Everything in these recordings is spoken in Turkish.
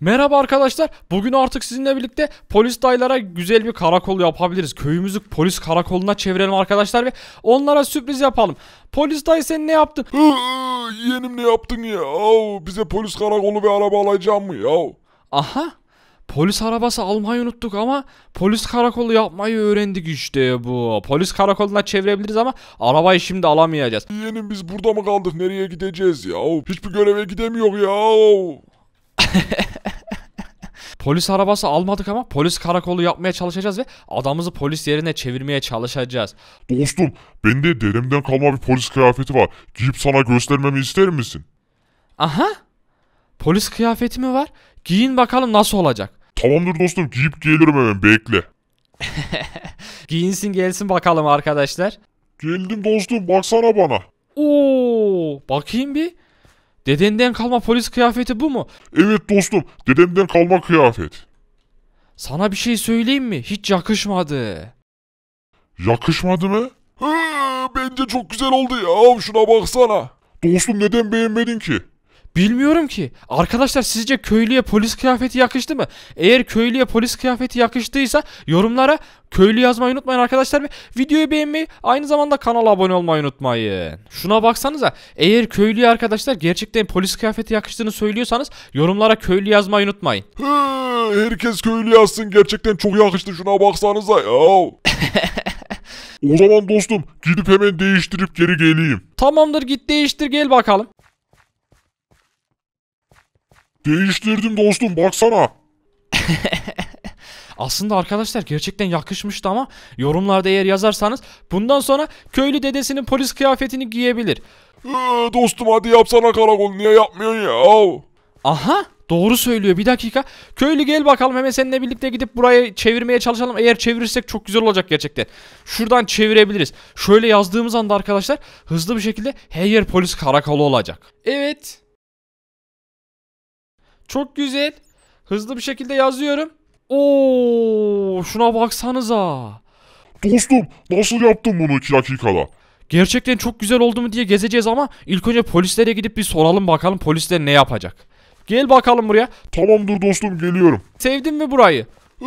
Merhaba arkadaşlar. Bugün artık sizinle birlikte polis daylara güzel bir karakol yapabiliriz. Köyümüzü polis karakoluna çevirelim arkadaşlar ve onlara sürpriz yapalım. Polis dayı sen ne yaptın? Yenim ne yaptın ya? Au, bize polis karakolu ve araba alacağım mı ya? Aha. Polis arabası almayı unuttuk ama polis karakolu yapmayı öğrendik işte bu. Polis karakoluna çevirebiliriz ama arabayı şimdi alamayacağız. Yenim biz burada mı kaldık? Nereye gideceğiz ya? Hiçbir göreve gidemiyor ya. Polis arabası almadık ama polis karakolu yapmaya çalışacağız ve adamımızı polis yerine çevirmeye çalışacağız. Dostum, bende dedemden kalma bir polis kıyafeti var. Giyip sana göstermemi ister misin? Aha! Polis kıyafeti mi var? Giyin bakalım nasıl olacak. Tamamdır dostum, giyip gelirim hemen bekle. Giyinsin gelsin bakalım arkadaşlar. Geldim dostum, baksana bana. Oo, bakayım bir. Dedenden kalma polis kıyafeti bu mu? Evet dostum, dedemden kalma kıyafet. Sana bir şey söyleyeyim mi? Hiç yakışmadı. Yakışmadı mı? Hı, bence çok güzel oldu ya. Şuna baksana. Dostum neden beğenmedin ki? Bilmiyorum ki. Arkadaşlar sizce köylüye polis kıyafeti yakıştı mı? Eğer köylüye polis kıyafeti yakıştıysa yorumlara köylü yazmayı unutmayın arkadaşlar ve videoyu beğenmeyi aynı zamanda kanala abone olmayı unutmayın. Şuna baksanıza eğer köylüye arkadaşlar gerçekten polis kıyafeti yakıştığını söylüyorsanız yorumlara köylü yazmayı unutmayın. He, herkes köylü yazsın gerçekten çok yakıştı şuna baksanıza ya. o zaman dostum gidip hemen değiştirip geri geleyim. Tamamdır git değiştir gel bakalım. Değiştirdim dostum baksana. Aslında arkadaşlar gerçekten yakışmıştı ama yorumlarda eğer yazarsanız bundan sonra köylü dedesinin polis kıyafetini giyebilir. Ee, dostum hadi yapsana karakol niye yapmıyorsun ya? Aha doğru söylüyor bir dakika. Köylü gel bakalım hemen seninle birlikte gidip burayı çevirmeye çalışalım. Eğer çevirirsek çok güzel olacak gerçekten. Şuradan çevirebiliriz. Şöyle yazdığımız anda arkadaşlar hızlı bir şekilde her yer polis karakolu olacak. Evet çok güzel. Hızlı bir şekilde yazıyorum. Oo, şuna baksanıza. Dostum nasıl yaptın bunu iki dakikada? Gerçekten çok güzel oldu mu diye gezeceğiz ama ilk önce polislere gidip bir soralım bakalım polisler ne yapacak. Gel bakalım buraya. Tamamdır dostum geliyorum. Sevdin mi burayı? Ee,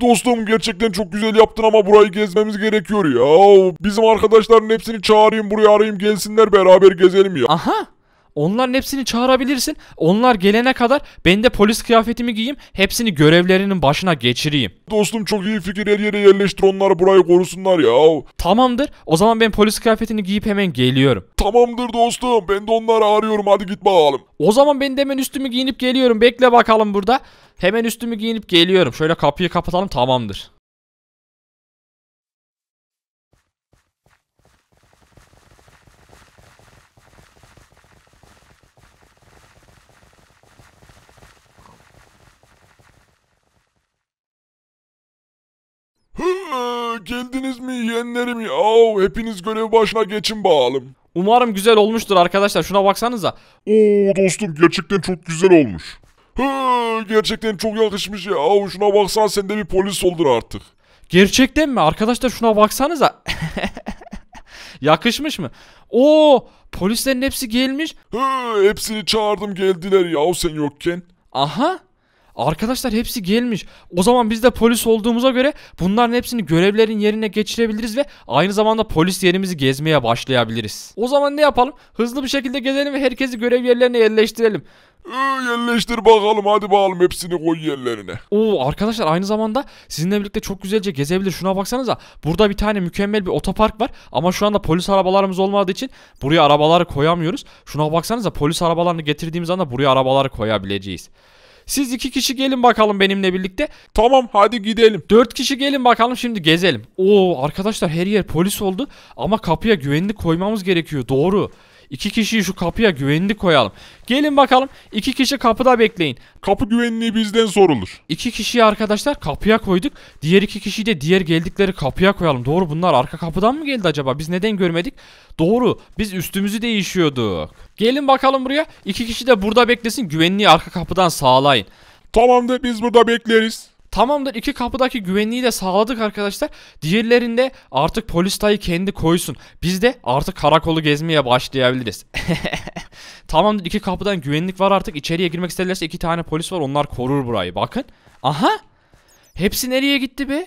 dostum gerçekten çok güzel yaptın ama burayı gezmemiz gerekiyor ya. Bizim arkadaşların hepsini çağırayım buraya arayayım gelsinler beraber gezelim ya. Aha Onların hepsini çağırabilirsin. Onlar gelene kadar ben de polis kıyafetimi giyeyim. Hepsini görevlerinin başına geçireyim. Dostum çok iyi fikir her yere yerleştir onlar burayı korusunlar ya. Tamamdır. O zaman ben polis kıyafetini giyip hemen geliyorum. Tamamdır dostum ben de onları arıyorum hadi git bakalım. O zaman ben de hemen üstümü giyinip geliyorum. Bekle bakalım burada. Hemen üstümü giyinip geliyorum. Şöyle kapıyı kapatalım tamamdır. geldiniz mi yeğenlerim? Yav hepiniz görev başına geçin bağalım. Umarım güzel olmuştur arkadaşlar. Şuna baksanıza. Oo dostum gerçekten çok güzel olmuş. Hı, gerçekten çok yakışmış ya. Yav şuna baksan sen de bir polis oldun artık. Gerçekten mi? Arkadaşlar şuna baksanıza. Yakışmış mı? Oo polislerin hepsi gelmiş. Hı, hepsini çağırdım geldiler yav sen yokken. Aha Arkadaşlar hepsi gelmiş. O zaman biz de polis olduğumuza göre bunların hepsini görevlerin yerine geçirebiliriz ve aynı zamanda polis yerimizi gezmeye başlayabiliriz. O zaman ne yapalım? Hızlı bir şekilde gezelim ve herkesi görev yerlerine yerleştirelim. Ee, yerleştir bakalım hadi bakalım hepsini koy yerlerine. Oo arkadaşlar aynı zamanda sizinle birlikte çok güzelce gezebilir. Şuna baksanıza. Burada bir tane mükemmel bir otopark var ama şu anda polis arabalarımız olmadığı için buraya arabaları koyamıyoruz. Şuna baksanıza polis arabalarını getirdiğimiz anda buraya arabaları koyabileceğiz. Siz iki kişi gelin bakalım benimle birlikte. Tamam hadi gidelim. Dört kişi gelin bakalım şimdi gezelim. Oo arkadaşlar her yer polis oldu ama kapıya güvenlik koymamız gerekiyor doğru. İki kişiyi şu kapıya güvenli koyalım. Gelin bakalım. İki kişi kapıda bekleyin. Kapı güvenliği bizden sorulur. İki kişiyi arkadaşlar kapıya koyduk. Diğer iki kişiyi de diğer geldikleri kapıya koyalım. Doğru bunlar arka kapıdan mı geldi acaba? Biz neden görmedik? Doğru. Biz üstümüzü değişiyorduk. Gelin bakalım buraya. İki kişi de burada beklesin. Güvenliği arka kapıdan sağlayın. Tamamdır biz burada bekleriz. Tamamdır iki kapıdaki güvenliği de sağladık arkadaşlar. Diğerlerinde artık polis dayı kendi koysun. Biz de artık karakolu gezmeye başlayabiliriz. Tamamdır iki kapıdan güvenlik var artık. İçeriye girmek isterlerse iki tane polis var. Onlar korur burayı bakın. Aha. Hepsi nereye gitti be?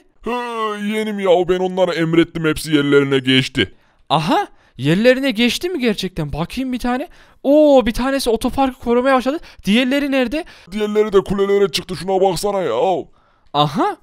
Yenim ya ben onlara emrettim hepsi yerlerine geçti. Aha. Yerlerine geçti mi gerçekten? Bakayım bir tane. Oo bir tanesi otoparkı korumaya başladı. Diğerleri nerede? Diğerleri de kulelere çıktı şuna baksana ya. Aha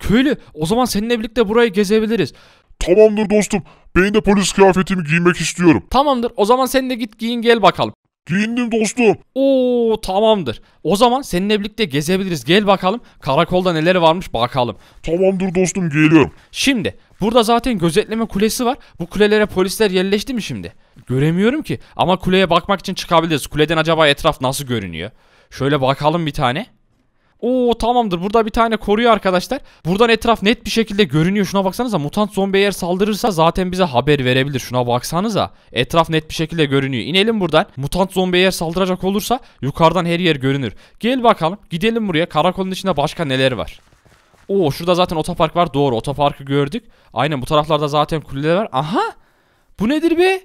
köylü o zaman seninle birlikte burayı gezebiliriz. Tamamdır dostum. Ben de polis kıyafetimi giymek istiyorum. Tamamdır o zaman sen de git giyin gel bakalım. Giyindim dostum. Oo tamamdır. O zaman seninle birlikte gezebiliriz. Gel bakalım karakolda neler varmış bakalım. Tamamdır dostum geliyorum. Şimdi burada zaten gözetleme kulesi var. Bu kulelere polisler yerleşti mi şimdi? Göremiyorum ki ama kuleye bakmak için çıkabiliriz. Kuleden acaba etraf nasıl görünüyor? Şöyle bakalım bir tane. Oo tamamdır burada bir tane koruyor arkadaşlar. Buradan etraf net bir şekilde görünüyor. Şuna baksanıza mutant zombi eğer saldırırsa zaten bize haber verebilir. Şuna baksanıza. Etraf net bir şekilde görünüyor. İnelim buradan. Mutant zombi eğer saldıracak olursa yukarıdan her yer görünür. Gel bakalım gidelim buraya. Karakolun içinde başka neler var? Oo şurada zaten otopark var. Doğru otoparkı gördük. Aynen bu taraflarda zaten kuleler var. Aha bu nedir be?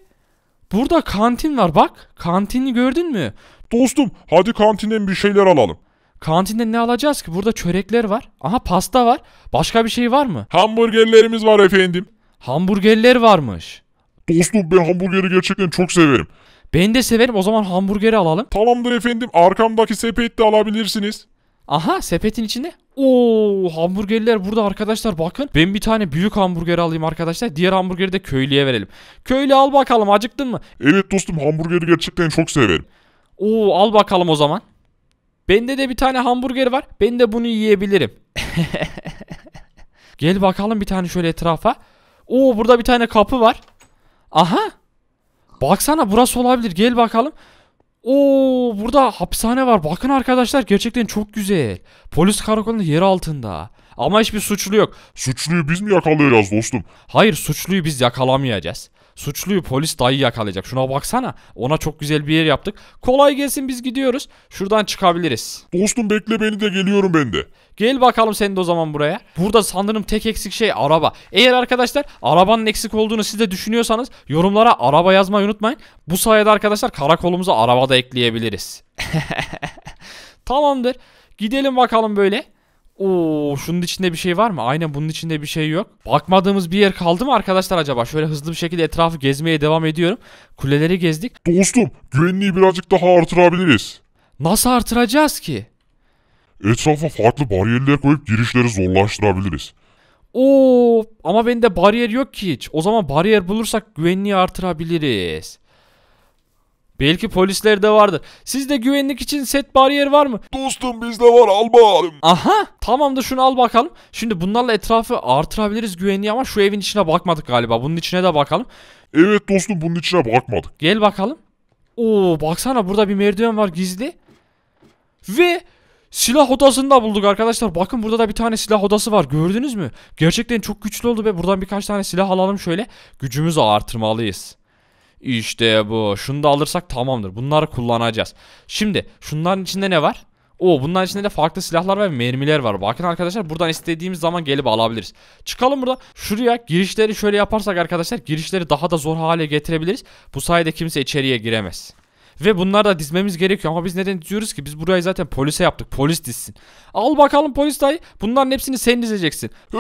Burada kantin var bak. Kantini gördün mü? Dostum hadi kantinden bir şeyler alalım. Kantinde ne alacağız ki? Burada çörekler var. Aha pasta var. Başka bir şey var mı? Hamburgerlerimiz var efendim. Hamburgerler varmış. Dostum ben hamburgeri gerçekten çok severim. Ben de severim. O zaman hamburgeri alalım. Tamamdır efendim. Arkamdaki sepet de alabilirsiniz. Aha sepetin içinde. Oo hamburgerler burada arkadaşlar bakın. Ben bir tane büyük hamburger alayım arkadaşlar. Diğer hamburgeri de köylüye verelim. Köylü al bakalım acıktın mı? Evet dostum hamburgeri gerçekten çok severim. Oo al bakalım o zaman. Bende de bir tane hamburger var. Ben de bunu yiyebilirim. Gel bakalım bir tane şöyle etrafa. Oo burada bir tane kapı var. Aha. Baksana burası olabilir. Gel bakalım. Oo burada hapishane var. Bakın arkadaşlar gerçekten çok güzel. Polis karakolunda yer altında. Ama hiçbir suçlu yok. Suçluyu biz mi yakalayacağız dostum? Hayır suçluyu biz yakalamayacağız. Suçluyu polis dayı yakalayacak. Şuna baksana. Ona çok güzel bir yer yaptık. Kolay gelsin biz gidiyoruz. Şuradan çıkabiliriz. Dostum bekle beni de geliyorum ben de. Gel bakalım sen de o zaman buraya. Burada sanırım tek eksik şey araba. Eğer arkadaşlar arabanın eksik olduğunu siz de düşünüyorsanız yorumlara araba yazmayı unutmayın. Bu sayede arkadaşlar karakolumuza araba da ekleyebiliriz. Tamamdır. Gidelim bakalım böyle. Oo şunun içinde bir şey var mı? Aynen bunun içinde bir şey yok. Bakmadığımız bir yer kaldı mı arkadaşlar acaba? Şöyle hızlı bir şekilde etrafı gezmeye devam ediyorum. Kuleleri gezdik. Dostum güvenliği birazcık daha artırabiliriz. Nasıl artıracağız ki? Etrafa farklı bariyerler koyup girişleri zorlaştırabiliriz. Oo ama bende bariyer yok ki hiç. O zaman bariyer bulursak güvenliği artırabiliriz. Belki polisler de vardır. Sizde güvenlik için set bariyer var mı? Dostum bizde var al bakalım. Aha tamam da şunu al bakalım. Şimdi bunlarla etrafı artırabiliriz güvenliği ama şu evin içine bakmadık galiba. Bunun içine de bakalım. Evet dostum bunun içine bakmadık. Gel bakalım. Oo baksana burada bir merdiven var gizli. Ve silah odasını da bulduk arkadaşlar. Bakın burada da bir tane silah odası var. Gördünüz mü? Gerçekten çok güçlü oldu be. buradan birkaç tane silah alalım şöyle. Gücümüzü artırmalıyız. İşte bu. Şunu da alırsak tamamdır. Bunları kullanacağız. Şimdi şunların içinde ne var? O bunların içinde de farklı silahlar ve mermiler var. Bakın arkadaşlar buradan istediğimiz zaman gelip alabiliriz. Çıkalım burada. Şuraya girişleri şöyle yaparsak arkadaşlar girişleri daha da zor hale getirebiliriz. Bu sayede kimse içeriye giremez. Ve bunlar da dizmemiz gerekiyor ama biz neden diyoruz ki biz burayı zaten polise yaptık polis dizsin. Al bakalım polis dayı bunların hepsini sen dizeceksin. Ee,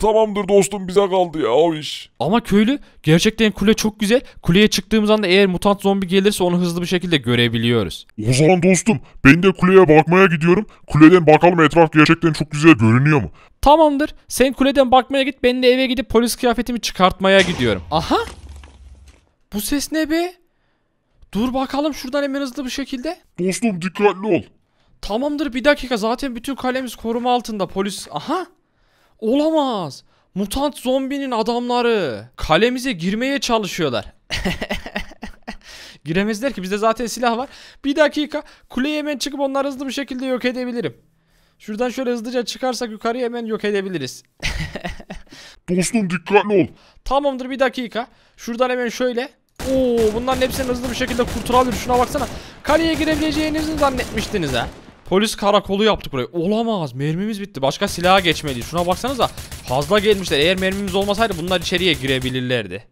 tamamdır dostum bize kaldı ya o iş. Ama köylü gerçekten kule çok güzel. Kuleye çıktığımız anda eğer mutant zombi gelirse onu hızlı bir şekilde görebiliyoruz. O zaman dostum ben de kuleye bakmaya gidiyorum. Kuleden bakalım etraf gerçekten çok güzel görünüyor mu? Tamamdır sen kuleden bakmaya git ben de eve gidip polis kıyafetimi çıkartmaya gidiyorum. Aha bu ses ne be? Dur bakalım şuradan hemen hızlı bir şekilde. Dostum dikkatli ol. Tamamdır bir dakika zaten bütün kalemiz koruma altında polis. Aha. Olamaz. Mutant zombinin adamları kalemize girmeye çalışıyorlar. Giremezler ki bizde zaten silah var. Bir dakika kuleye hemen çıkıp onları hızlı bir şekilde yok edebilirim. Şuradan şöyle hızlıca çıkarsak yukarıya hemen yok edebiliriz. Dostum dikkatli ol. Tamamdır bir dakika. Şuradan hemen şöyle Oo, bunların hepsini hızlı bir şekilde kurtarabilir. Şuna baksana. Kaleye girebileceğinizi zannetmiştiniz ha. Polis karakolu yaptık buraya. Olamaz. Mermimiz bitti. Başka silaha geçmeliyiz. Şuna baksanıza. Fazla gelmişler. Eğer mermimiz olmasaydı bunlar içeriye girebilirlerdi.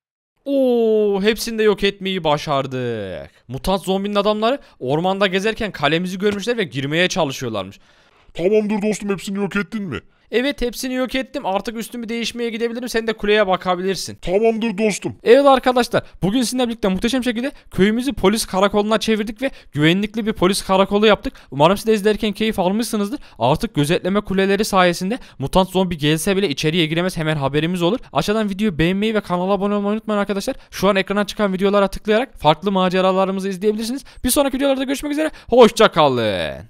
Oo, hepsini de yok etmeyi başardık. Mutant zombinin adamları ormanda gezerken kalemizi görmüşler ve girmeye çalışıyorlarmış. Tamamdır dostum hepsini yok ettin mi? Evet hepsini yok ettim. Artık üstümü değişmeye gidebilirim. Sen de kuleye bakabilirsin. Tamamdır dostum. Evet arkadaşlar bugün sizinle birlikte muhteşem şekilde köyümüzü polis karakoluna çevirdik ve güvenlikli bir polis karakolu yaptık. Umarım siz de izlerken keyif almışsınızdır. Artık gözetleme kuleleri sayesinde mutant zombi gelse bile içeriye giremez hemen haberimiz olur. Aşağıdan videoyu beğenmeyi ve kanala abone olmayı unutmayın arkadaşlar. Şu an ekrana çıkan videolara tıklayarak farklı maceralarımızı izleyebilirsiniz. Bir sonraki videolarda görüşmek üzere. Hoşçakalın.